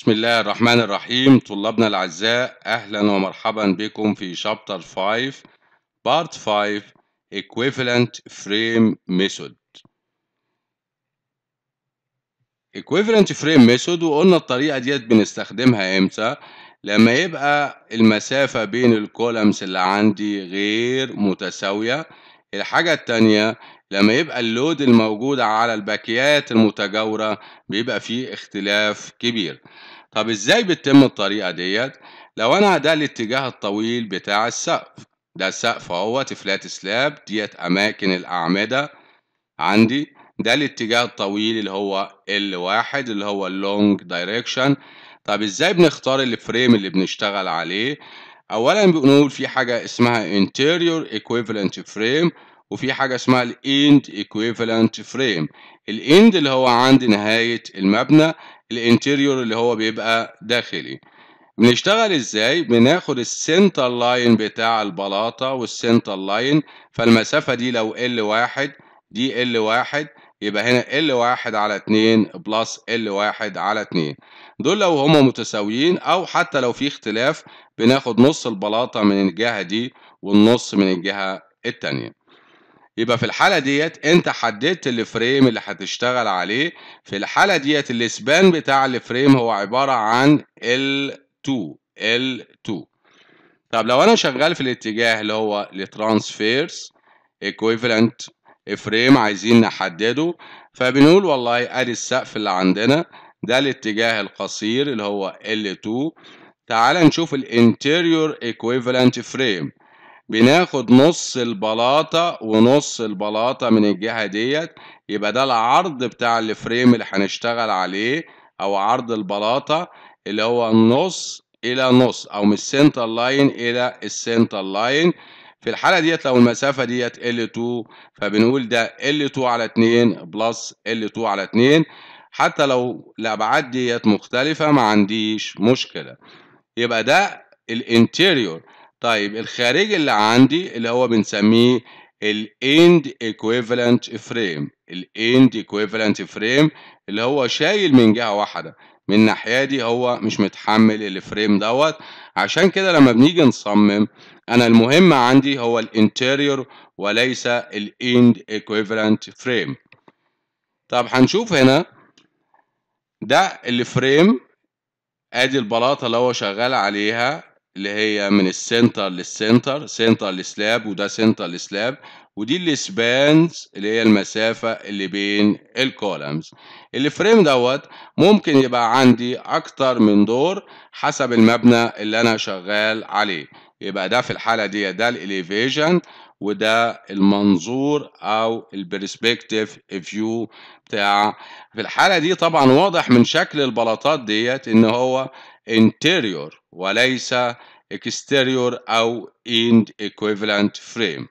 بسم الله الرحمن الرحيم طلابنا الأعزاء أهلا ومرحبا بكم في شابتر 5 بارت 5 equivalent frame method equivalent frame method وقلنا الطريقة ديت بنستخدمها امتى لما يبقى المسافة بين الكولمز اللي عندي غير متساوية الحاجة التانية لما يبقى اللود الموجود على الباكيات المتجاورة بيبقى فيه اختلاف كبير طب ازاي بتتم الطريقة ديت لو انا ده الاتجاه الطويل بتاع السقف ده السقف هو تفلات سلاب ديت اماكن الاعمدة عندي ده الاتجاه الطويل اللي هو ال واحد اللي هو اللونج دايركشن طب ازاي بنختار الفريم اللي بنشتغل عليه اولا بنقول في حاجة اسمها interior equivalent frame وفي حاجة اسمها الـ End Equivalent Frame الـ End اللي هو عند نهاية المبنى الـ Interior اللي هو بيبقى داخلي بنشتغل ازاي؟ بناخد الـ Center Line بتاع البلاطة والـ Center Line فالمسافة دي لو L1 دي L1 يبقى هنا L1 على 2 بلس L1 على 2 دول لو هما متساويين أو حتى لو في اختلاف بناخد نص البلاطة من الجهة دي والنص من الجهة التانية يبقى في الحالة ديت انت حددت الفريم اللي هتشتغل عليه في الحالة ديت السبان بتاع الفريم هو عبارة عن L2 L2 طب لو انا شغال في الاتجاه اللي هو الترانسفيرس ايكويفالنت فريم عايزين نحدده فبنقول والله ادي السقف اللي عندنا ده الاتجاه القصير اللي هو L2 تعال نشوف الانتيريور ايكويفالنت فريم بناخد نص البلاطة ونص البلاطة من الجهة ديت يبقى ده العرض بتاع الفريم اللي هنشتغل عليه أو عرض البلاطة اللي هو النص إلى نص أو من السنتر لاين إلى السنتر لاين في الحالة ديت لو المسافة ديت L2 فبنقول ده L2 على 2 بلس L2 على 2 حتى لو الأبعاد ديت مختلفة ما عنديش مشكلة يبقى ده الانتيريور طيب الخارجي اللي عندي اللي هو بنسميه equivalent frame فريم end equivalent فريم اللي هو شايل من جهه واحده من الناحيه دي هو مش متحمل الفريم دوت عشان كده لما بنيجي نصمم انا المهم عندي هو الانتيريور وليس end equivalent فريم طب هنشوف هنا ده الفريم ادي البلاطه اللي هو شغال عليها اللي هي من السنتر للسنتر سنتر لسلاب وده سنتر لسلاب ودي السبانز اللي هي المسافة اللي بين الكولمز الفريم دوت ممكن يبقى عندي أكتر من دور حسب المبنى اللي أنا شغال عليه يبقى ده في الحالة دي ده الاليفيجن وده المنظور او البرسبكتيف فيو بتاع في الحاله دي طبعا واضح من شكل البلاطات ديت ان هو interior وليس exterior أو in equivalent frame